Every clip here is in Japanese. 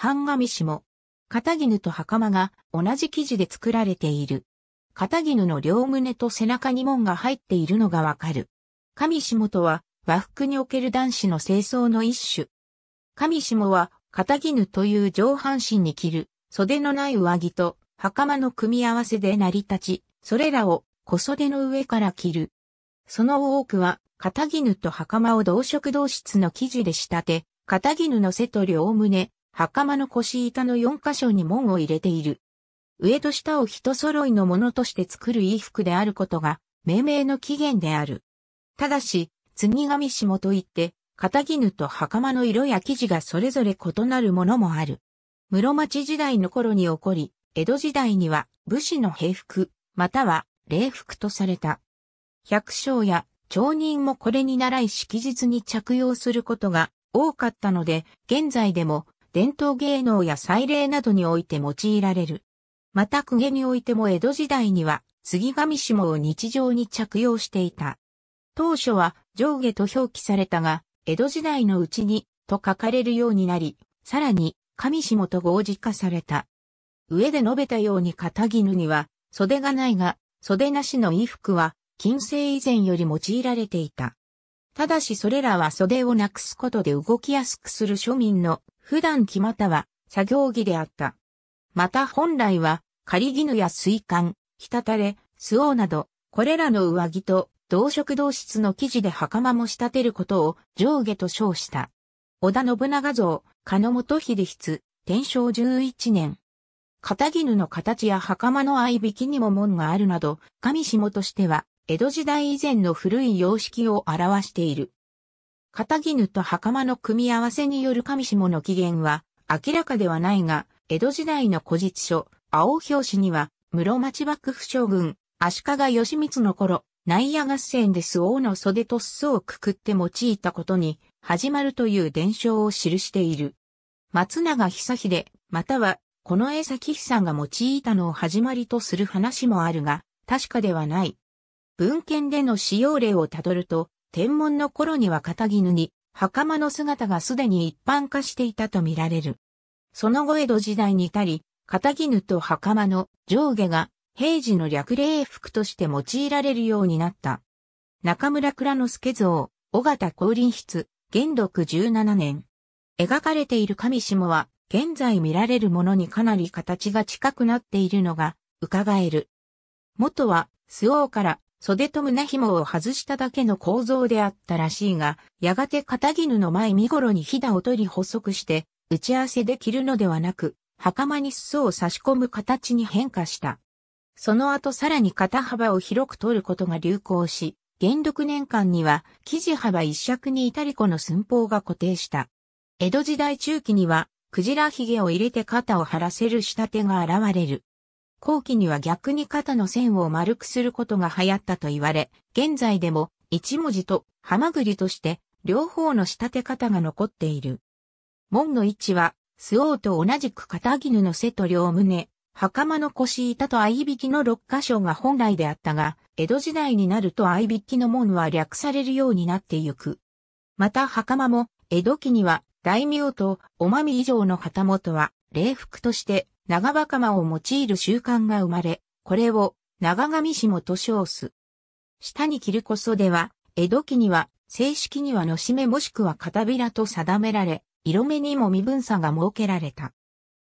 半紙紙も、片絹と袴が同じ生地で作られている。片絹の両胸と背中に門が入っているのがわかる。上下とは和服における男子の清掃の一種。上下は片絹という上半身に着る袖のない上着と袴の組み合わせで成り立ち、それらを小袖の上から着る。その多くは片絹と袴を同色同質の生地で仕立て、片絹の背と両胸、袴の腰板の4箇所に門を入れている。上と下を人揃いのものとして作る衣服であることが、命名の起源である。ただし、継神紙下といって、片絹と袴の色や生地がそれぞれ異なるものもある。室町時代の頃に起こり、江戸時代には武士の平服、または礼服とされた。百姓や町人もこれに倣い式日に着用することが多かったので、現在でも伝統芸能や祭礼などにおいて用いられる。また公家においても江戸時代には杉上下を日常に着用していた。当初は上下と表記されたが、江戸時代のうちにと書かれるようになり、さらに上下と合字化された。上で述べたように片絹には袖がないが、袖なしの衣服は近世以前より用いられていた。ただしそれらは袖をなくすことで動きやすくする庶民の普段木または作業着であった。また本来は仮絹や水管、滴たれ、巣王など、これらの上着と同色同質の生地で袴も仕立てることを上下と称した。織田信長像、鹿野元秀筆、天正11年。片絹の形や袴の合いびきにも門があるなど、上下としては、江戸時代以前の古い様式を表している。片絹と袴の組み合わせによる神下の起源は明らかではないが、江戸時代の古実書、青表紙には、室町幕府将軍、足利義満の頃、内野合戦で巣王の袖と裾をくくって用いたことに、始まるという伝承を記している。松永久秀、または、この江崎久が用いたのを始まりとする話もあるが、確かではない。文献での使用例をたどると、天文の頃には片絹に、袴の姿がすでに一般化していたとみられる。その後江戸時代に至り、片絹と袴の上下が平時の略礼服として用いられるようになった。中村倉之助像、尾形降臨筆、元禄17年。描かれている神下は、現在見られるものにかなり形が近くなっているのが、伺える。元は、周王から袖と胸紐を外しただけの構造であったらしいが、やがて片絹の前身頃にひだを取り補足して、打ち合わせで着るのではなく、袴に裾を差し込む形に変化した。その後さらに肩幅を広く取ることが流行し、元禄年間には生地幅一尺に至り子の寸法が固定した。江戸時代中期には、クジラ髭を入れて肩を張らせる仕立てが現れる。後期には逆に肩の線を丸くすることが流行ったと言われ、現在でも一文字とハマグリとして両方の仕立て方が残っている。門の位置は、スオーと同じく片絹の背と両胸、袴の腰板と合いきの6箇所が本来であったが、江戸時代になると合いきの門は略されるようになってゆく。また袴も、江戸期には大名とおまみ以上の旗本は、礼服として長袴を用いる習慣が生まれ、これを長上下と称す。下に着るこそでは、江戸期には正式にはのしめもしくは片びらと定められ、色目にも身分差が設けられた。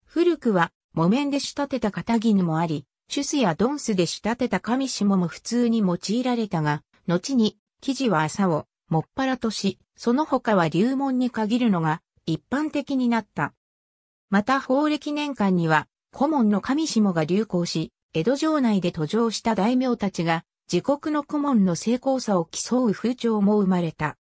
古くは木綿で仕立てた片絹もあり、シュスやドンスで仕立てた紙下も普通に用いられたが、後に生地は麻をもっぱらとし、その他は流門に限るのが一般的になった。また法暦年間には、古文の神下が流行し、江戸城内で途上した大名たちが、自国の古文の成功さを競う風潮も生まれた。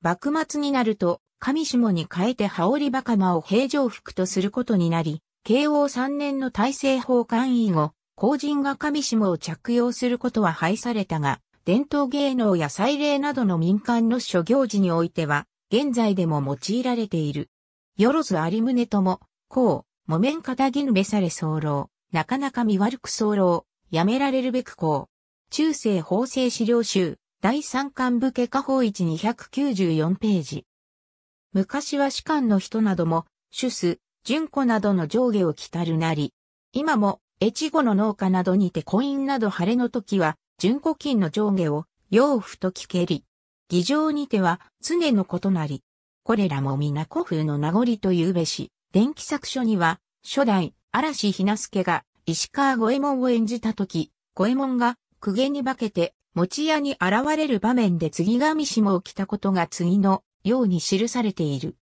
幕末になると、神下に変えて羽織袴を平常服とすることになり、慶応3年の大政奉還以後、皇人が神下を着用することは廃されたが、伝統芸能や祭礼などの民間の諸行事においては、現在でも用いられている。よろずありむねとも、こう、木綿かたぎぬべされ候、なかなか見悪く候、やめられるべくこう。中世法制資料集、第三巻武家家法一294ページ。昔は士官の人なども、主ス、純子などの上下を着たるなり、今も、越後の農家などにて婚姻など晴れの時は、純子金の上下を、洋服と聞けり、議場にては、常のことなり、これらも皆古風の名残というべし、電気作書には、初代、嵐ひなすけが、石川五右衛門を演じたとき、五右衛門が、公家に化けて、餅屋に現れる場面で次神もを着たことが次のように記されている。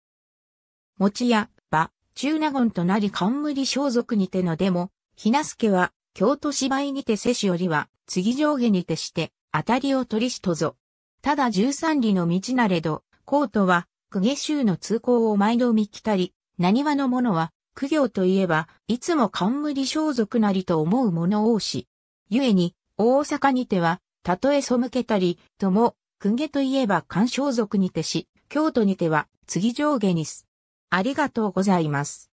餅屋、場、中納言となり冠装束にてのでも、ひなすけは、京都芝居にて世子よりは、次上下にてして、当たりを取りしとぞ。ただ十三里の道なれど、コートは、公家衆の通行を毎度見来たり、何話の者は、苦行といえば、いつも冠装束なりと思う者多し。故に、大阪にては、たとえ背けたり、とも、公家といえば干装束にてし、京都にては、次上下にす。ありがとうございます。